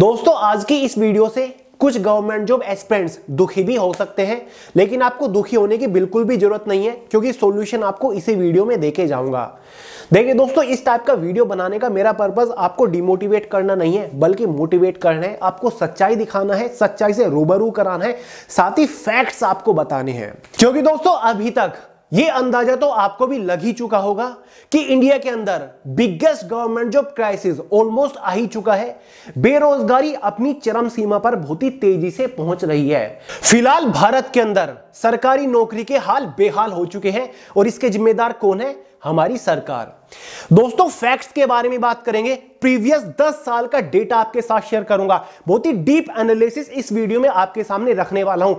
दोस्तों आज की इस वीडियो से कुछ गवर्नमेंट जॉब एस्पेरेंट्स दुखी भी हो सकते हैं लेकिन आपको दुखी होने की बिल्कुल भी जरूरत नहीं है क्योंकि सॉल्यूशन आपको इसी वीडियो में देके जाऊंगा देखिए दोस्तों इस टाइप का वीडियो बनाने का मेरा पर्पज आपको डिमोटिवेट करना नहीं है बल्कि मोटिवेट करना है आपको सच्चाई दिखाना है सच्चाई से रूबरू कराना है साथ ही फैक्ट्स आपको बताने हैं क्योंकि दोस्तों अभी तक ये अंदाजा तो आपको भी लग ही चुका होगा कि इंडिया के अंदर biggest government job crisis almost आ ही चुका है बेरोजगारी अपनी चरम सीमा पर बहुत ही तेजी से पहुंच रही है फिलहाल भारत के अंदर सरकारी नौकरी के हाल बेहाल हो चुके हैं और इसके जिम्मेदार कौन है हमारी सरकार दोस्तों फैक्ट्स के बारे में बात करेंगे प्रीवियस 10 साल का डेटा आपके साथ शेयर करूंगा बहुत ही डीप एनालिसिस इस वीडियो में आपके सामने रखने वाला हूं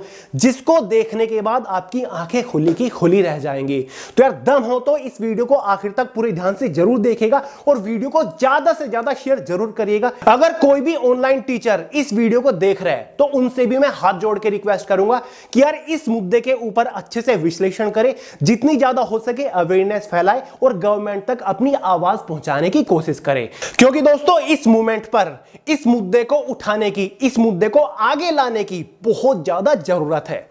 जिसको देखने के बाद आपकी आंखें खुली की खुली रह जाएंगी तो यार दम हो तो इस वीडियो को आखिर आखिर तक पूरे ध्यान से जरूर देखेगा और वीडियो को ज्यादा से ज्यादा शेयर जरूर करिएगा अगर कोई भी ऑनलाइन टीचर इस वीडियो को देख रहे हैं तो उनसे भी मैं हाथ जोड़ के रिक्वेस्ट करूंगा कि यार इस मुद्दे के ऊपर अच्छे से विश्लेषण करें जितनी ज्यादा हो सके अवेयरनेस फैलाए और गवर्नमेंट तक अपनी आवाज पहुंचाने की कोशिश करे क्योंकि दोस्तों इस मूवमेंट पर इस मुद्दे को उठाने की इस मुद्दे को आगे लाने की बहुत ज्यादा जरूरत है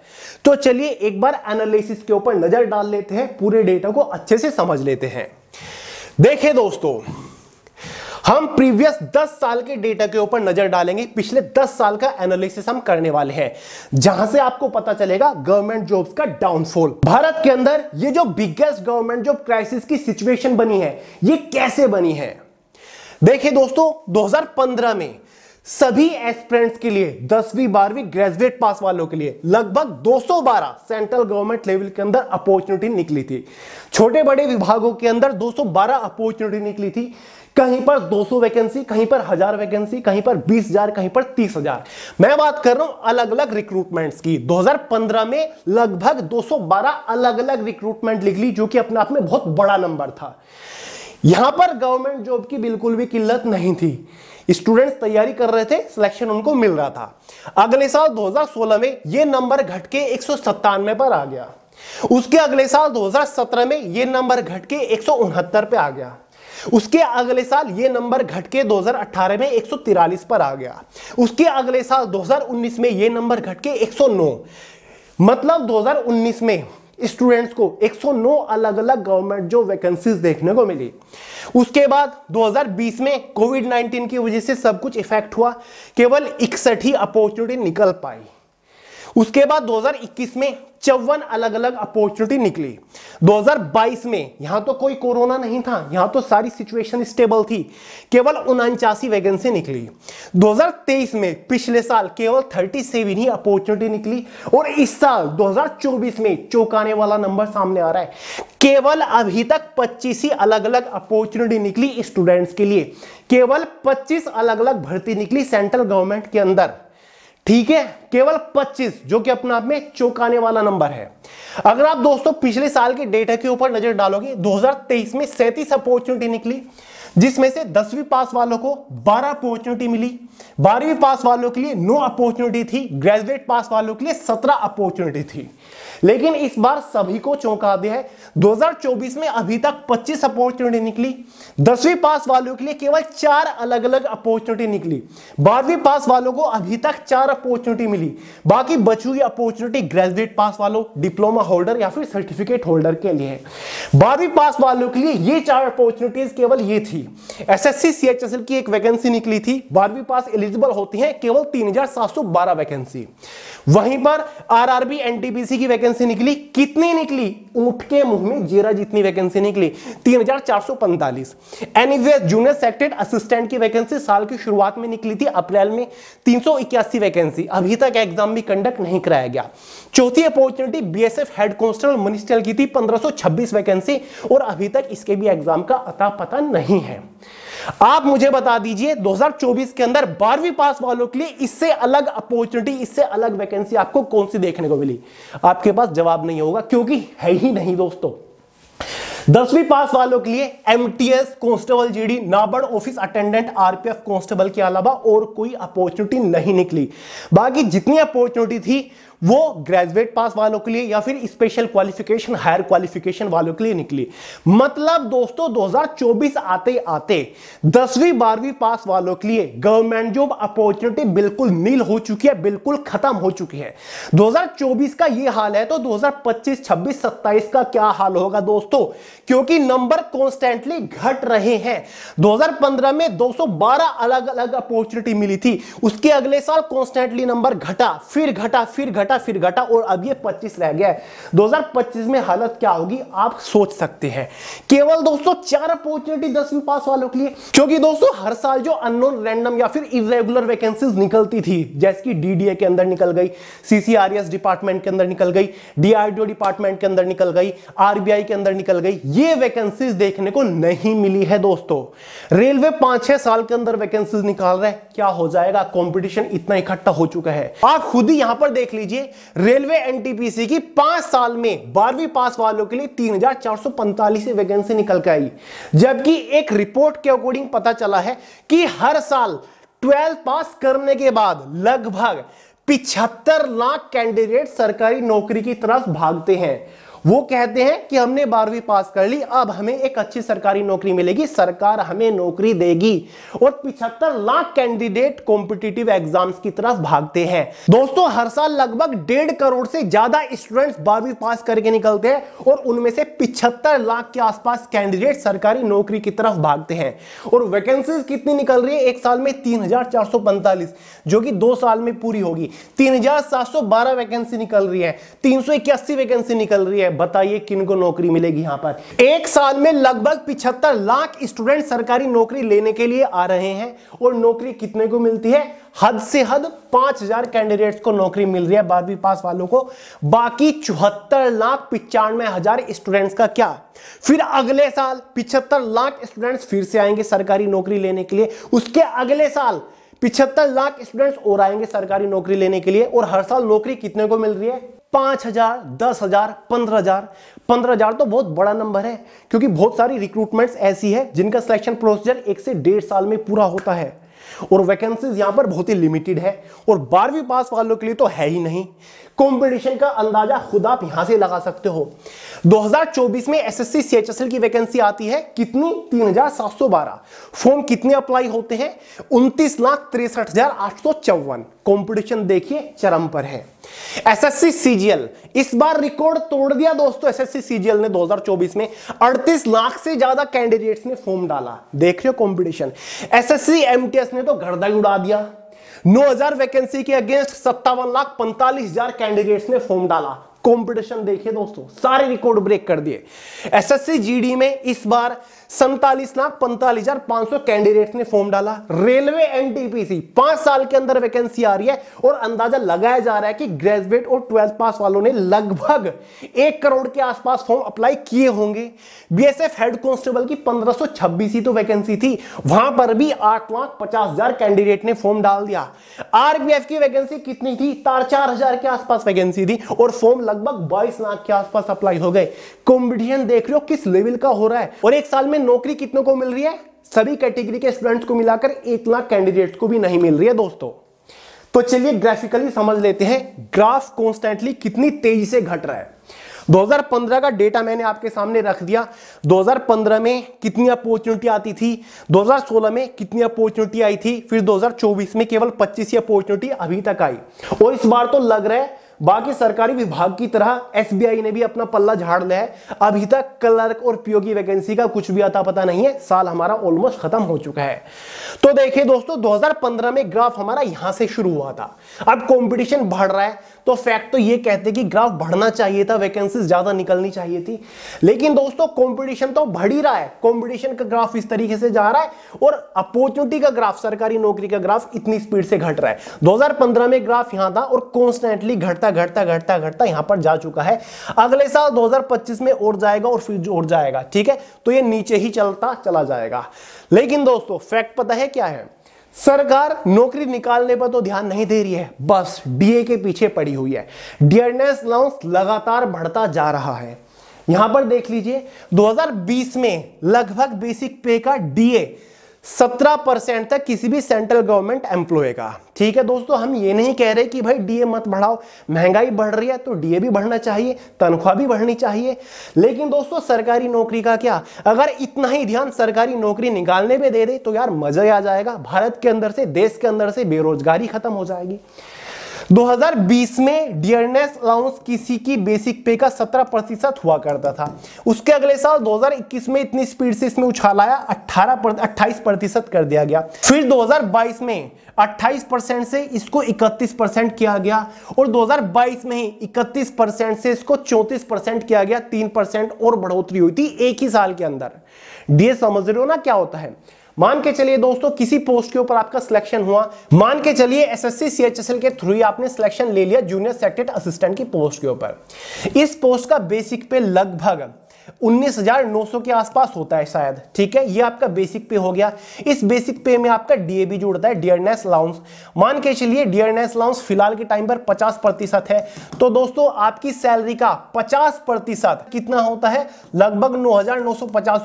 तो चलिए एक बार एनालिसिस के ऊपर नजर डाल लेते हैं पूरे डेटा को अच्छे से समझ लेते हैं देखिए दोस्तों हम प्रीवियस 10 साल के डेटा के ऊपर नजर डालेंगे पिछले 10 साल का एनालिसिस हम करने वाले हैं जहां से आपको पता चलेगा गवर्नमेंट जॉब्स का डाउनफॉल भारत के अंदर ये जो बिगेस्ट गवर्नमेंट जॉब क्राइसिस की सिचुएशन बनी है ये कैसे बनी है देखिए दोस्तों 2015 में सभी एस्पिरेंट्स के लिए दसवीं बारहवीं ग्रेजुएट पास वालों के लिए लगभग 212 सेंट्रल गवर्नमेंट लेवल के अंदर अपॉर्चुनिटी निकली थी छोटे बड़े विभागों के अंदर 212 अपॉर्चुनिटी निकली थी कहीं पर 200 वैकेंसी कहीं पर हजार वैकेंसी कहीं पर 20,000 कहीं पर 30,000 मैं बात कर रहा हूं अलग अलग रिक्रूटमेंट्स की 2015 में लगभग 212 अलग अलग रिक्रूटमेंट निकली जो कि अपने आप में बहुत बड़ा नंबर था यहां पर गवर्नमेंट जॉब की बिल्कुल भी किल्लत नहीं थी स्टूडेंट्स तैयारी कर रहे थे सिलेक्शन उनको मिल रहा था अगले साल 2016 में ये नंबर घट के एक पर आ गया उसके अगले साल 2017 में ये नंबर घट के एक पे आ गया उसके अगले साल ये नंबर घट के 2018 में एक पर आ गया उसके अगले साल 2019 में ये नंबर घट के 109 मतलब 2019 में स्टूडेंट्स को 109 अलग अलग गवर्नमेंट जो वैकेंसीज देखने को मिली उसके बाद 2020 में कोविड 19 की वजह से सब कुछ इफेक्ट हुआ केवल इकसठ ही अपॉर्चुनिटी निकल पाई उसके बाद 2021 में चौवन अलग अलग अपॉर्चुनिटी निकली 2022 में यहां तो कोई कोरोना नहीं था यहां तो सारी सिचुएशन स्टेबल थी केवल उनचासी वैकेंसी निकली 2023 में पिछले साल केवल 37 ही अपॉर्चुनिटी निकली और इस साल 2024 में चौंकाने वाला नंबर सामने आ रहा है केवल अभी तक 25 ही अलग अलग अपॉर्चुनिटी निकली स्टूडेंट्स के लिए केवल पच्चीस अलग अलग भर्ती निकली सेंट्रल गवर्नमेंट के अंदर ठीक है केवल 25 जो कि अपने आप में चौंकाने वाला नंबर है अगर आप दोस्तों पिछले साल के डेटा के ऊपर नजर डालोगे 2023 में सैंतीस अपॉर्चुनिटी निकली जिसमें से दसवीं पास वालों को 12 अपॉर्चुनिटी मिली बारहवीं पास वालों के लिए 9 अपॉर्चुनिटी थी ग्रेजुएट पास वालों के लिए 17 अपॉर्चुनिटी थी लेकिन इस बार सभी को चौंका दिया है 2024 में अभी तक 25 अपॉर्चुनिटी निकली दसवीं पास वालों के लिए केवल चार अलग अलग अपॉर्चुनिटी निकली बारहवीं पास वालों को अभी तक चार अपॉर्चुनिटी मिली बाकी बची हुई अपॉर्चुनिटी ग्रेजुएट पास वालों डिप्लोमा होल्डर या फिर सर्टिफिकेट होल्डर के लिए बारहवीं पास वालों के लिए ये चार अपॉर्चुनिटीज केवल ये थी एस एस की एक वैकेंसी निकली थी बारहवीं पास एलिजिबल होती है केवल तीन वैकेंसी वहीं पर आरआरबी एनटीपीसी की वैकेंसी वैकेंसी निकली कितनी निकली ऊंट के मुंह में जीरा जितनी वैकेंसी निकली तीन हजार चार सौ पैंतालीस एनईवीएस जूनियर सेक्रेट असिस्टेंट की वैकेंसी साल की शुरुआत में निकली थी अप्रैल में तीन सौ इक्यासी वैकेंसी अभी तक एग्जाम भी कंडक्ट नहीं कराया गया चौथी opportunity BSF head constable minister की थी पंद्रह सौ छब्बीस वैकेंसी और अभी तक इसके भी एग्जाम का अता पता नहीं है आप मुझे बता दीजिए 2024 के अंदर बारहवीं पास वालों के लिए इससे अलग अपॉर्चुनिटी इससे अलग वैकेंसी आपको कौन सी देखने को मिली आपके पास जवाब नहीं होगा क्योंकि है ही नहीं दोस्तों दसवीं पास वालों के लिए MTS constable GD NABARD office attendant RPF constable के अलावा और कोई अपॉर्चुनिटी नहीं निकली बाकी जितनी अपॉर्चुनिटी थी वो ग्रेजुएट पास वालों के लिए या फिर स्पेशल क्वालिफिकेशन हायर क्वालिफिकेशन वालों के लिए निकली मतलब दोस्तों 2024 आते आते दसवीं बारहवीं पास वालों के लिए गवर्नमेंट जॉब अपॉर्चुनिटी बिल्कुल नील हो चुकी है बिल्कुल खत्म हो चुकी है 2024 का ये हाल है तो 2025 26 27 का क्या हाल होगा दोस्तों क्योंकि नंबर कॉन्स्टेंटली घट रहे हैं दो में दो अलग अलग अपॉर्चुनिटी मिली थी उसके अगले साल कॉन्स्टेंटली नंबर घटा फिर घटा फिर घटा घटा फिर घटा और अब ये 25 रह गया है 2025 में हालत क्या होगी आप सोच सकते हैं केवल दोस्तों चार अपॉर्चुनिटी दसवीं पास वालों के लिए क्योंकि दोस्तों हर साल जो अनोन रैंडम या फिर इरेगुलर वैकेंसी निकलती थी जैसे कि डीडीए के अंदर निकल गई सीसीआरएस e डिपार्टमेंट के अंदर निकल गई डीआरडीओ डिपार्टमेंट के अंदर निकल गई आरबीआई के अंदर निकल गई ये वैकेंसी देखने को नहीं मिली है दोस्तों रेलवे पांच छह साल के अंदर वैकेंसी निकाल रहे क्या हो जाएगा कंपटीशन इतना इकट्ठा हो चुका है आप खुद ही यहां पर देख लीजिए रेलवे एनटीपीसी की पांच साल में बारहवीं पास वालों के लिए तीन हजार चार सौ पैंतालीस वैकेंसी निकल के आई जबकि एक रिपोर्ट के अकॉर्डिंग पता चला है कि हर साल ट्वेल्थ पास करने के बाद लगभग पिछहत्तर लाख कैंडिडेट सरकारी नौकरी की तरफ भागते हैं वो कहते हैं कि हमने बारहवीं पास कर ली अब हमें एक अच्छी सरकारी नौकरी मिलेगी सरकार हमें नौकरी देगी और 75 लाख कैंडिडेट कॉम्पिटिटिव एग्जाम्स की तरफ भागते हैं दोस्तों हर साल लगभग डेढ़ करोड़ से ज्यादा स्टूडेंट्स बारहवीं पास करके निकलते हैं और उनमें से पिछहत्तर लाख के आसपास कैंडिडेट सरकारी नौकरी की तरफ भागते हैं और वैकेंसी कितनी निकल रही है एक साल में तीन जो कि दो साल में पूरी होगी तीन वैकेंसी निकल रही है तीन वैकेंसी निकल रही है बताइए किन को नौकरी मिलेगी यहां पर एक साल में लगभग पिछहत्तर लाख स्टूडेंट सरकारी नौकरी लेने के लिए आ रहे हैं और नौकरी कितने को मिलती है हद से हद 5000 कैंडिडेट्स को नौकरी मिल रही है बारहवीं पास वालों को बाकी चौहत्तर लाख पिचानवे हजार स्टूडेंट्स का क्या फिर अगले साल पिछहत्तर लाख स्टूडेंट्स फिर से आएंगे सरकारी नौकरी लेने के लिए उसके अगले साल पिछहत्तर लाख स्टूडेंट्स और आएंगे सरकारी नौकरी लेने के लिए और हर साल नौकरी कितने को मिल रही है पाँच हजार दस हजार पंद्रह हजार पंद्रह हजार तो बहुत बड़ा नंबर है क्योंकि बहुत सारी रिक्रूटमेंट्स ऐसी है जिनका सिलेक्शन प्रोसीजर एक से डेढ़ साल में पूरा होता है और वैकेंसीज यहां पर बहुत ही लिमिटेड है और बारहवीं पास वालों के लिए तो है ही नहीं कंपटीशन का अंदाजा खुद आप यहां से लगा सकते हो 2024 में एसएससी सीएचएसएल की वैकेंसी आती है कितनी 3712 फॉर्म कितने अप्लाई होते हैं उनतीस लाख तिरसठ हजार आठ सौ चौवन कॉम्पिटिशन देखिए चरम पर है एसएससी सीजीएल इस बार रिकॉर्ड तोड़ दिया दोस्तों एसएससी सीजीएल ने 2024 में 38 लाख से ज्यादा कैंडिडेट्स ने फॉर्म डाला देख रहे हो कंपटीशन एसएससी एमटीएस ने तो गर्दाई उड़ा दिया 9000 वैकेंसी के अगेंस्ट सत्तावन लाख पैंतालीस हजार कैंडिडेट्स ने फॉर्म डाला कंपटीशन देखिए दोस्तों सारे रिकॉर्ड ब्रेक कर दिए एसएससी जीडी में इस बार सैतालीस लाख पैंतालीस हजार पांच सौ कैंडिडेट ने फॉर्म डाला रेलवे एनटीपीसी पांच साल के अंदर वैकेंसी आ रही है और अंदाजा लगाया जा रहा है कि ग्रेजुएट और ट्वेल्थ पास वालों ने लगभग एक करोड़ के आसपास फॉर्म अप्लाई किए होंगे बीएसएफ हेड कांस्टेबल की पंद्रह सौ छब्बीस ही तो वैकेंसी थी वहां पर भी आठ लाख पचास हजार कैंडिडेट ने फॉर्म डाल दिया आरबीएफ की वैकेंसी कितनी थी चार हजार के आसपास वैकेंसी थी और फॉर्म लगभग बाईस लाख के आसपास अप्लाई हो गए कॉम्पिटिशन देख रहे हो किस लेवल का हो रहा है और एक साल में नौकरी कितनों को मिल रही है सभी कैटेगरी के स्टूडेंट्स को मिलाकर एक लाख कैंडिडेट्स को भी नहीं मिल रही है दोस्तों तो चलिए ग्राफिकली समझ लेते हैं ग्राफ कॉन्स्टेंटली कितनी तेजी से घट रहा है 2015 का डेटा मैंने आपके सामने रख दिया 2015 में कितनी अपॉर्चुनिटी आती थी 2016 में कितनी अपॉर्चुनिटी आई थी फिर 2024 में केवल 25 ही अपॉर्चुनिटी अभी तक आई और इस बार तो लग रहा है बाकी सरकारी विभाग की तरह एसबीआई ने भी अपना पल्ला झाड़ लिया है अभी तक क्लर्क और पीओ की वैकेंसी का कुछ भी आता पता नहीं है साल हमारा ऑलमोस्ट खत्म हो चुका है तो देखिए दोस्तों 2015 में ग्राफ हमारा यहां से शुरू हुआ था अब कंपटीशन बढ़ रहा है तो फैक्ट तो ये कहते कि ग्राफ बढ़ना चाहिए था वैकेंसी ज्यादा निकलनी चाहिए थी लेकिन दोस्तों कंपटीशन तो बढ़ ही रहा है कंपटीशन का ग्राफ इस तरीके से जा रहा है और अपॉर्चुनिटी का ग्राफ सरकारी नौकरी का ग्राफ इतनी स्पीड से घट रहा है 2015 में ग्राफ यहां था और कॉन्स्टेंटली घटता घटता घटता घटता घटता यहां पर जा चुका है अगले साल 2025 में और जाएगा और फिर और जाएगा ठीक है तो ये नीचे ही चलता चला जाएगा लेकिन दोस्तों फैक्ट पता है क्या है सरकार नौकरी निकालने पर तो ध्यान नहीं दे रही है बस डीए के पीछे पड़ी हुई है डियरनेस अलाउंस लगातार बढ़ता जा रहा है यहां पर देख लीजिए 2020 में लगभग बेसिक पे का डीए सत्रह परसेंट तक किसी भी सेंट्रल गवर्नमेंट एम्प्लॉय का ठीक है दोस्तों हम ये नहीं कह रहे कि भाई डीए मत बढ़ाओ महंगाई बढ़ रही है तो डीए भी बढ़ना चाहिए तनख्वाह भी बढ़नी चाहिए लेकिन दोस्तों सरकारी नौकरी का क्या अगर इतना ही ध्यान सरकारी नौकरी निकालने पे दे दे तो यार मजा आ जाएगा भारत के अंदर से देश के अंदर से बेरोजगारी खत्म हो जाएगी 2020 में डियरनेस अलाउंस किसी की बेसिक पे का 17 प्रतिशत हुआ करता था उसके अगले साल 2021 में इतनी स्पीड से इसमें उछाल आया 18 अट्ठाईस प्रतिशत कर दिया गया फिर 2022 में 28 परसेंट से इसको 31 परसेंट किया गया और 2022 में ही 31 परसेंट से इसको 34 परसेंट किया गया 3 परसेंट और बढ़ोतरी हुई थी एक ही साल के अंदर डी समझ रहे हो ना क्या होता है मान के चलिए दोस्तों किसी पोस्ट के ऊपर आपका सिलेक्शन हुआ मान के चलिए एसएससी सीएचएसएल के थ्रू आपने सिलेक्शन ले लिया जूनियर सेक्टेड असिस्टेंट की पोस्ट के ऊपर इस पोस्ट का बेसिक पे लगभग 19,900 के आसपास होता है शायद ठीक है ये आपका बेसिक पे हो गया इस बेसिक पे में आपका डीए भी जुड़ता है डियरनेस लाउंस मान के चलिए डियरनेस लाउंस फिलहाल के टाइम पर 50 प्रतिशत है तो दोस्तों आपकी सैलरी का 50 प्रतिशत कितना होता है लगभग नौ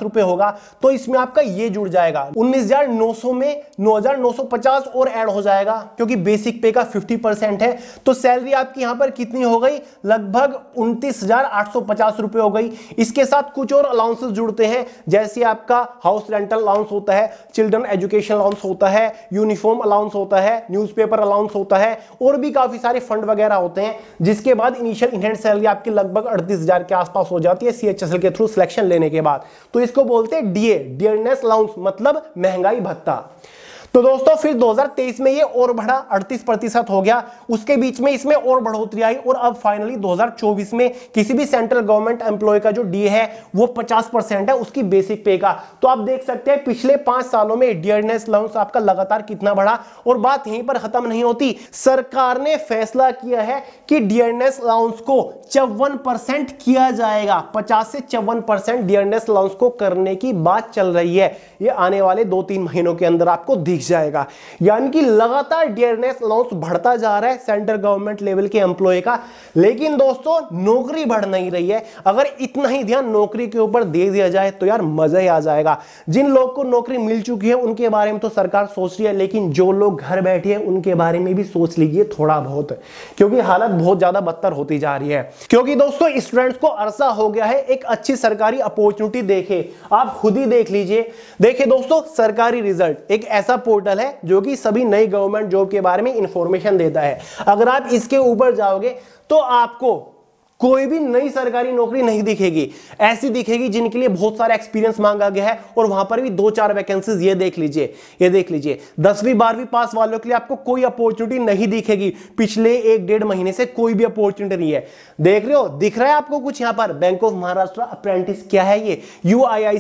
रुपए होगा तो इसमें आपका ये जुड़ जाएगा उन्नीस में नौ और एड हो जाएगा क्योंकि बेसिक पे का फिफ्टी है तो सैलरी आपकी यहां पर कितनी हो गई लगभग उन्तीस हो गई इसके साथ साथ कुछ और अलाउंसेस जुड़ते हैं जैसे आपका हाउस रेंटल अलाउंस होता है चिल्ड्रन एजुकेशन अलाउंस होता है यूनिफॉर्म अलाउंस होता है न्यूज़पेपर अलाउंस होता है और भी काफ़ी सारे फंड वगैरह होते हैं जिसके बाद इनिशियल इनहेंड सैलरी आपकी लगभग अड़तीस के आसपास हो जाती है सी के थ्रू सिलेक्शन लेने के बाद तो इसको बोलते हैं डीए डियरनेस अलाउंस मतलब महंगाई भत्ता तो दोस्तों फिर 2023 में ये और बढ़ा 38 प्रतिशत हो गया उसके बीच में इसमें और बढ़ोतरी आई और अब फाइनली 2024 में किसी भी सेंट्रल गवर्नमेंट एम्प्लॉय का जो डी है वो 50 परसेंट है उसकी बेसिक पे का तो आप देख सकते हैं पिछले पांच सालों में डियरनेस लोन्स आपका लगातार कितना बढ़ा और बात यहीं पर खत्म नहीं होती सरकार ने फैसला किया है कि डियरनेस लाउंस को चौवन किया जाएगा पचास से चौवन परसेंट डियरनेस को करने की बात चल रही है ये आने वाले दो तीन महीनों के अंदर आपको दिख जाएगा यानी कि लगातार डियरनेस अलाउंस बढ़ता जा रहा है सेंट्रल गवर्नमेंट लेवल के एम्प्लॉय का लेकिन दोस्तों नौकरी बढ़ नहीं रही है अगर इतना ही ध्यान नौकरी के ऊपर दे दिया जाए तो यार मजा ही आ जाएगा जिन लोग को नौकरी मिल चुकी है उनके बारे में तो सरकार सोच रही है लेकिन जो लोग घर बैठे हैं उनके बारे में भी सोच लीजिए थोड़ा बहुत क्योंकि हालत बहुत ज्यादा बदतर होती जा रही है क्योंकि दोस्तों स्टूडेंट्स को अरसा हो गया है एक अच्छी सरकारी अपॉर्चुनिटी देखे आप खुद ही देख लीजिए देखिए दोस्तों सरकारी रिजल्ट एक ऐसा पोर्टल है जो कि सभी नई गवर्नमेंट जॉब के बारे में इंफॉर्मेशन देता है अगर आप इसके ऊपर जाओगे तो आपको कोई भी नई सरकारी नौकरी नहीं दिखेगी ऐसी दिखेगी जिनके लिए बहुत सारा एक्सपीरियंस मांगा गया है और वहां पर भी दो चार वैकेंसीज ये देख लीजिए ये देख लीजिए दसवीं बारहवीं पास वालों के लिए आपको कोई अपॉर्चुनिटी नहीं दिखेगी पिछले एक डेढ़ महीने से कोई भी अपॉर्चुनिटी नहीं है देख रहे हो दिख रहा है आपको कुछ यहां पर बैंक ऑफ महाराष्ट्र अप्रेंटिस क्या है ये यू आई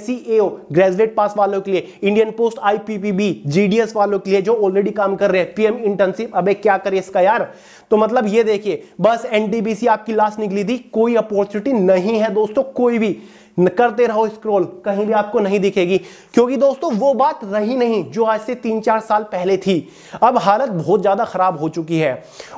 ग्रेजुएट पास वालों के लिए इंडियन पोस्ट आईपीपीबी जीडीएस वालों के लिए जो ऑलरेडी काम कर रहे हैं पीएम इंटर्नशिप अब क्या करिए इसका यार तो मतलब ये देखिए बस एनटीबीसी आपकी लास्ट निकली थी कोई अपॉर्चुनिटी नहीं है दोस्तों कोई भी करते रहो स्क्रॉल कहीं भी आपको नहीं दिखेगी क्योंकि दोस्तों वो बात रही नहीं जो आज से तीन चार साल पहले थी अब हालत बहुत ज्यादा खराब हो चुकी है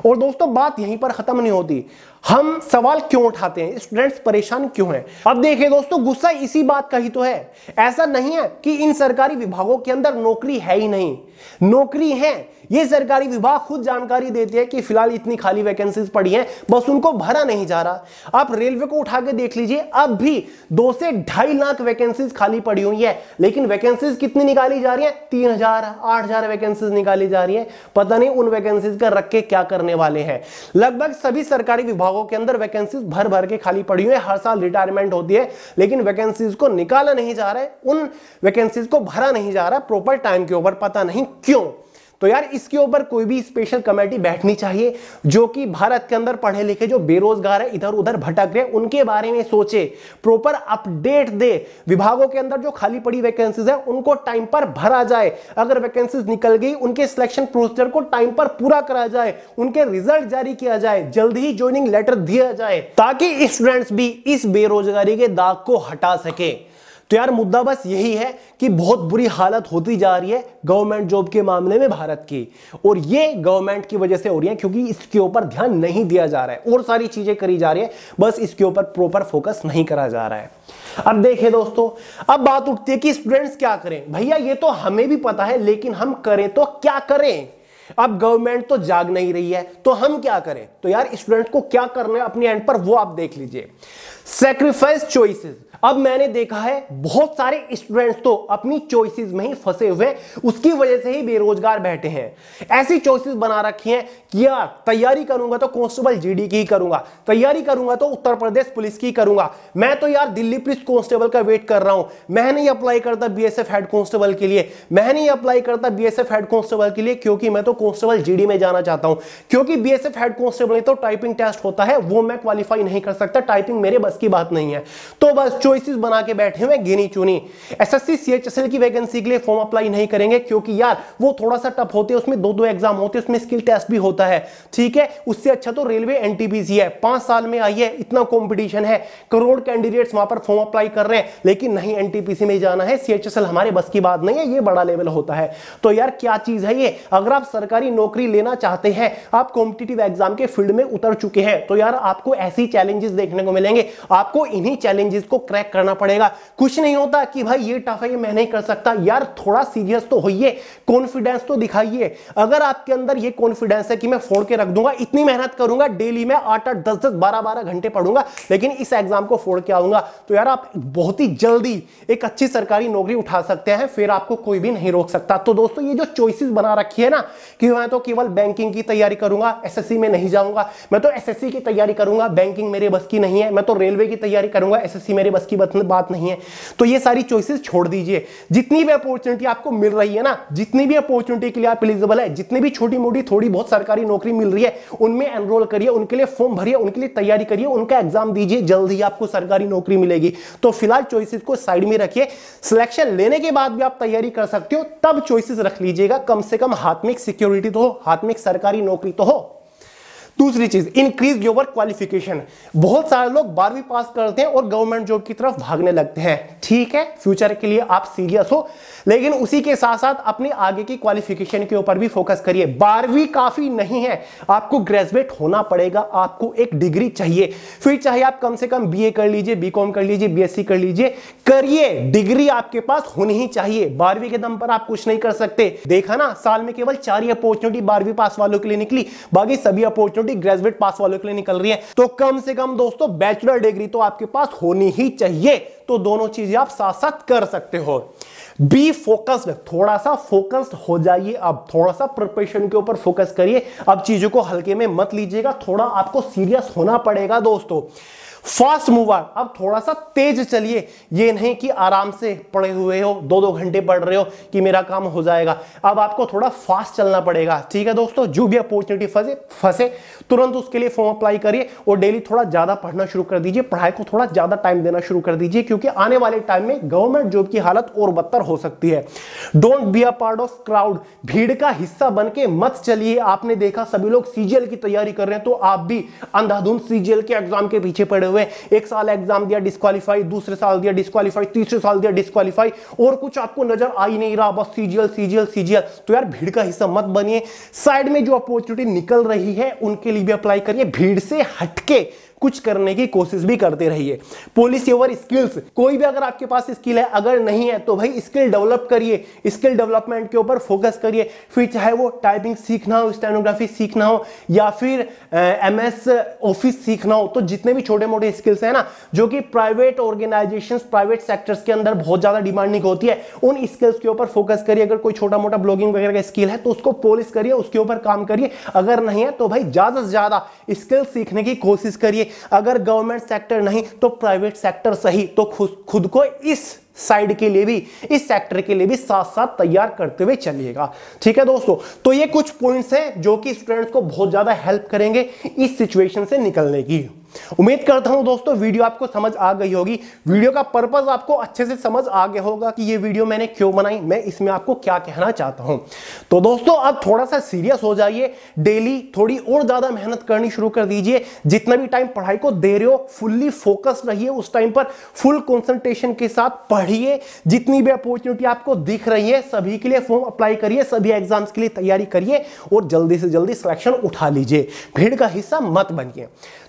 और दोस्तों बात यहीं पर खत्म नहीं होती हम सवाल क्यों उठाते हैं स्टूडेंट्स परेशान क्यों हैं अब देखिए दोस्तों गुस्सा इसी बात का ही तो है ऐसा नहीं है कि इन सरकारी विभागों के अंदर नौकरी है ही नहीं नौकरी है ये सरकारी विभाग खुद जानकारी देते हैं कि फिलहाल इतनी खाली वैकेंसीज पड़ी हैं बस उनको भरा नहीं जा रहा आप रेलवे को उठा के देख लीजिए अब भी दो से ढाई लाख वैकेंसीज खाली पड़ी हुई है लेकिन वैकेंसीज कितनी निकाली जा रही है तीन हजार आठ हजार वैकेंसीज निकाली जा रही है पता नहीं उन वैकेंसीज का रख के क्या करने वाले हैं लगभग सभी सरकारी विभाग विभागों के अंदर वैकेंसीज भर भर के खाली पड़ी हुई है हर साल रिटायरमेंट होती है लेकिन वैकेंसीज को निकाला नहीं जा रहा है उन वैकेंसीज को भरा नहीं जा रहा प्रॉपर टाइम के ऊपर पता नहीं क्यों तो यार इसके ऊपर कोई भी स्पेशल कमेटी बैठनी चाहिए जो कि भारत के अंदर पढ़े लिखे जो बेरोजगार है इधर उधर भटक रहे उनके बारे में सोचे प्रॉपर अपडेट दे विभागों के अंदर जो खाली पड़ी वैकेंसीज है उनको टाइम पर भरा जाए अगर वैकेंसीज निकल गई उनके सिलेक्शन प्रोसीजर को टाइम पर पूरा करा जाए उनके रिजल्ट जारी किया जाए जल्द ही ज्वाइनिंग लेटर दिया जाए ताकि स्टूडेंट्स भी इस बेरोजगारी के दाग को हटा सके तो यार मुद्दा बस यही है कि बहुत बुरी हालत होती जा रही है गवर्नमेंट जॉब के मामले में भारत की और ये गवर्नमेंट की वजह से हो रही है क्योंकि इसके ऊपर ध्यान नहीं दिया जा रहा है और सारी चीजें करी जा रही है बस इसके ऊपर प्रॉपर फोकस नहीं करा जा रहा है अब देखे दोस्तों अब बात उठती है कि स्टूडेंट्स क्या करें भैया ये तो हमें भी पता है लेकिन हम करें तो क्या करें अब गवर्नमेंट तो जाग नहीं रही है तो हम क्या करें तो यार स्टूडेंट को क्या करना है अपने एंड पर वो आप देख लीजिए सेक्रीफाइस चॉइसेस अब मैंने देखा है बहुत सारे स्टूडेंट्स तो अपनी चॉइसेस में ही फंसे हुए उसकी वजह से ही बेरोजगार बैठे हैं ऐसी चॉइसेस बना रखी हैं कि यार तैयारी करूंगा तो कांस्टेबल जीडी की ही करूंगा तैयारी करूंगा तो उत्तर प्रदेश पुलिस की करूंगा मैं तो यार दिल्ली पुलिस कांस्टेबल का वेट कर रहा हूं मैं नहीं अप्लाई करता बी हेड कांस्टेबल के लिए मैं नहीं अप्लाई करता बी हेड कांस्टेबल के लिए क्योंकि मैं तो कांस्टेबल जीडी में जाना चाहता हूं क्योंकि बी हेड कांस्टेबल तो टाइपिंग टेस्ट होता है वो मैं क्वालिफाई नहीं कर सकता टाइपिंग मेरे बस की बात नहीं है तो बस चॉइसेस बना के बैठे हुए गिनी चुनी एसएससी सीएचएसएल की वैकेंसी के लिए फॉर्म अप्लाई नहीं करेंगे क्योंकि यार वो थोड़ा सा टफ होते हैं उसमें दो दो एग्जाम होते हैं उसमें स्किल टेस्ट भी होता है ठीक है उससे अच्छा तो रेलवे एनटीपीसी है पांच साल में आई है इतना कॉम्पिटिशन है करोड़ कैंडिडेट्स वहां पर फॉर्म अप्लाई कर रहे हैं लेकिन नहीं एनटीपीसी में जाना है सीएचएसएल हमारे बस की बात नहीं है ये बड़ा लेवल होता है तो यार क्या चीज है ये अगर आप सरकारी नौकरी लेना चाहते हैं आप कॉम्पिटेटिव एग्जाम के फील्ड में उतर चुके हैं तो यार आपको ऐसी चैलेंजेस देखने को मिलेंगे आपको इन्हीं चैलेंजेस को क्रैक क्रैक करना पड़ेगा कुछ नहीं होता कि भाई ये टफ है ये मैं नहीं कर सकता यार थोड़ा सीरियस तो होइए कॉन्फिडेंस तो दिखाइए अगर आपके अंदर ये कॉन्फिडेंस है कि मैं फोड़ के रख दूंगा इतनी मेहनत करूंगा डेली में आठ आठ दस दस बारह बारह घंटे पढ़ूंगा लेकिन इस एग्जाम को फोड़ के आऊंगा तो यार आप बहुत ही जल्दी एक अच्छी सरकारी नौकरी उठा सकते हैं फिर आपको कोई भी नहीं रोक सकता तो दोस्तों ये जो चॉइसिस बना रखी है ना कि मैं तो केवल बैंकिंग की तैयारी करूंगा एस में नहीं जाऊंगा मैं तो एस की तैयारी करूंगा बैंकिंग मेरे बस की नहीं है मैं तो रेलवे की तैयारी करूंगा एस मेरे बस की बात नहीं है तो ये सारी चॉइसेस छोड़ दीजिए जितनी भी अपॉर्चुनिटी आपको मिल रही है ना जितनी भी अपॉर्चुनिटी के लिए आप एलिजिबल है जितनी भी छोटी मोटी थोड़ी बहुत सरकारी नौकरी मिल रही है उनमें एनरोल करिए उनके लिए फॉर्म भरिए उनके लिए तैयारी करिए उनका एग्जाम दीजिए जल्द ही आपको सरकारी नौकरी मिलेगी तो फिलहाल चॉइसिस को साइड में रखिए सिलेक्शन लेने के बाद भी आप तैयारी कर सकते हो तब चॉइसिस रख लीजिएगा कम से कम हाथ में सिक्योरिटी तो हो हाथ में सरकारी नौकरी तो हो दूसरी चीज इंक्रीज योवर क्वालिफिकेशन बहुत सारे लोग बारहवीं पास करते हैं और गवर्नमेंट जॉब की तरफ भागने लगते हैं ठीक है फ्यूचर के लिए आप सीरियस हो लेकिन उसी के साथ साथ अपनी आगे की क्वालिफिकेशन के ऊपर भी फोकस करिए बारहवीं काफी नहीं है आपको ग्रेजुएट होना पड़ेगा आपको एक डिग्री चाहिए फिर चाहे आप कम से कम बी कर लीजिए बीकॉम कर लीजिए बीएससी कर लीजिए करिए डिग्री आपके पास होनी ही चाहिए बारहवीं के दम पर आप कुछ नहीं कर सकते देखा ना साल में केवल चार ही अपॉर्चुनिटी बारहवीं पास वालों के लिए निकली बाकी सभी अपॉर्चुनिटी ऑलरेडी ग्रेजुएट पास वालों के लिए निकल रही है तो कम से कम दोस्तों बैचलर डिग्री तो आपके पास होनी ही चाहिए तो दोनों चीजें आप साथ साथ कर सकते हो बी फोकस्ड थोड़ा सा फोकस्ड हो जाइए अब थोड़ा सा प्रिपरेशन के ऊपर फोकस करिए अब चीजों को हल्के में मत लीजिएगा थोड़ा आपको सीरियस होना पड़ेगा दोस्तों फास्ट मूवर अब थोड़ा सा तेज चलिए ये नहीं कि आराम से पड़े हुए हो दो दो घंटे पढ़ रहे हो कि मेरा काम हो जाएगा अब आपको थोड़ा फास्ट चलना पड़ेगा ठीक है दोस्तों जो भी अपॉर्चुनिटी फंसे फंसे तुरंत उसके लिए फॉर्म अप्लाई करिए और डेली थोड़ा ज्यादा पढ़ना शुरू कर दीजिए पढ़ाई को थोड़ा ज्यादा टाइम देना शुरू कर दीजिए क्योंकि आने वाले टाइम में गवर्नमेंट जॉब की हालत और बदतर हो सकती है don't be a part of crowd भीड़ का हिस्सा बन के मत चलिए आपने देखा सभी लोग सीजीएल की तैयारी कर रहे हैं तो आप भी अंधाधुंध सीजीएल के एग्जाम के पीछे पड़े हुए एक साल एग्जाम दिया डिस्कालीफाई दूसरे साल दिया डिस्कालीफाई तीसरे साल दिया डिस्कालीफाई और कुछ आपको नजर आ ही नहीं रहा बस सीजीएल सीजीएल सीजीएल तो यार भीड़ का हिस्सा मत बनिए साइड में जो अपॉर्चुनिटी निकल रही है उनके लिए भी अप्लाई करिए भीड़ से हटके कुछ करने की कोशिश भी करते रहिए पोलिस ओवर स्किल्स कोई भी अगर आपके पास स्किल है अगर नहीं है तो भाई स्किल डेवलप करिए स्किल डेवलपमेंट के ऊपर फोकस करिए फिर चाहे वो टाइपिंग सीखना हो स्टेनोग्राफी सीखना हो या फिर एम एस ऑफिस सीखना हो तो जितने भी छोटे मोटे स्किल्स हैं ना जो कि प्राइवेट ऑर्गेनाइजेशन प्राइवेट सेक्टर्स के अंदर बहुत ज्यादा डिमांडिंग होती है उन स्किल्स के ऊपर फोकस करिए अगर कोई छोटा मोटा ब्लॉगिंग वगैरह का स्किल है तो उसको पोलिस करिए उसके ऊपर काम करिए अगर नहीं है तो भाई ज्यादा से ज्यादा स्किल सीखने की कोशिश करिए अगर गवर्नमेंट सेक्टर नहीं तो प्राइवेट सेक्टर सही तो खुद खुद को इस साइड के लिए भी इस सेक्टर के लिए भी साथ साथ तैयार करते हुए चलिएगा ठीक है दोस्तों तो ये कुछ पॉइंट्स हैं जो कि स्टूडेंट्स को बहुत ज़्यादा हेल्प करेंगे इस सिचुएशन से निकलने की उम्मीद करता हूं दोस्तों वीडियो आपको समझ आ गई होगी वीडियो का पर्पज आपको अच्छे से समझ आ गया होगा कि ये वीडियो मैंने क्यों बनाई मैं इसमें आपको क्या कहना चाहता हूं तो दोस्तों अब थोड़ा सा सीरियस हो जाइए डेली थोड़ी और ज्यादा मेहनत करनी शुरू कर दीजिए जितना भी टाइम पढ़ाई को दे रहे हो फुल्ली फोकस रहिए उस टाइम पर फुल कॉन्सेंट्रेशन के साथ पढ़िए जितनी भी अपॉर्चुनिटी आपको दिख रही है सभी के लिए फॉर्म अप्लाई करिए सभी एग्जाम्स के लिए तैयारी करिए और जल्दी से जल्दी सिलेक्शन उठा लीजिए भीड़ का हिस्सा मत बनिए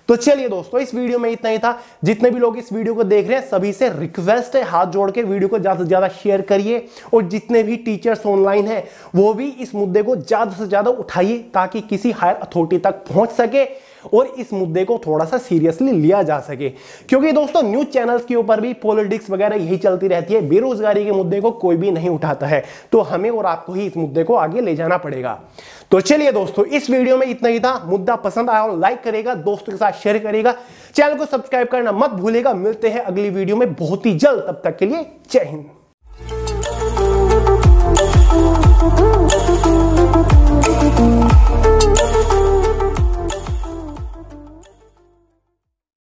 तो चलिए दोस्तों इस वीडियो में इतना ही था जितने भी लोग इस वीडियो को देख रहे हैं सभी से रिक्वेस्ट है हाथ जोड़ के वीडियो को ज्यादा से ज्यादा शेयर करिए और जितने भी टीचर्स ऑनलाइन है वो भी इस मुद्दे को ज्यादा से ज्यादा उठाइए ताकि किसी हायर अथॉरिटी तक पहुंच सके और इस मुद्दे को थोड़ा सा सीरियसली लिया जा सके क्योंकि दोस्तों न्यूज चैनल्स के ऊपर भी पॉलिटिक्स वगैरह यही चलती रहती है बेरोजगारी के मुद्दे को कोई भी नहीं उठाता है तो हमें और आपको ही इस मुद्दे को आगे ले जाना पड़ेगा तो चलिए दोस्तों इस वीडियो में इतना ही था मुद्दा पसंद आया हो लाइक करेगा दोस्तों के साथ शेयर करेगा चैनल को सब्सक्राइब करना मत भूलेगा मिलते हैं अगली वीडियो में बहुत ही जल्द तब तक के लिए जय हिंद